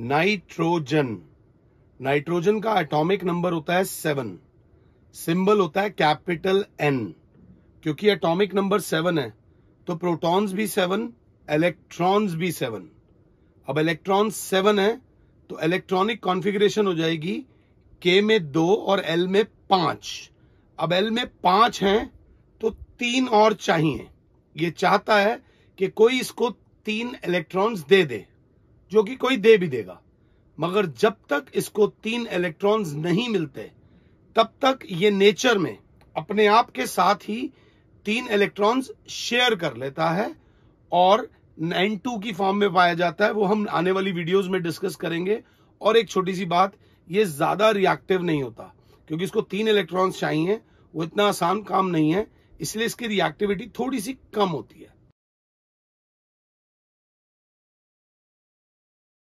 nitrogen nitrogen का atomic number होता है सेवन सिंबल होता है कैपिटल एन क्योंकि एटॉमिक नंबर सेवन है तो प्रोटॉन्स भी सेवन इलेक्ट्रॉन्स भी सेवन अब इलेक्ट्रॉन सेवन है तो इलेक्ट्रॉनिक कॉन्फ़िगरेशन हो जाएगी के में दो और एल में पांच अब एल में पांच हैं तो तीन और चाहिए ये चाहता है कि कोई इसको तीन इलेक्ट्रॉन्स दे दे जो कि कोई दे भी देगा मगर जब तक इसको तीन इलेक्ट्रॉन्स नहीं मिलते तब तक ये नेचर में अपने आप के साथ ही तीन इलेक्ट्रॉन्स शेयर कर लेता है और नाइन टू की फॉर्म में पाया जाता है वो हम आने वाली वीडियोस में डिस्कस करेंगे और एक छोटी सी बात ये ज्यादा रिएक्टिव नहीं होता क्योंकि इसको तीन इलेक्ट्रॉन्स चाहिए वो इतना आसान काम नहीं है इसलिए इसकी रिएक्टिविटी थोड़ी सी कम होती है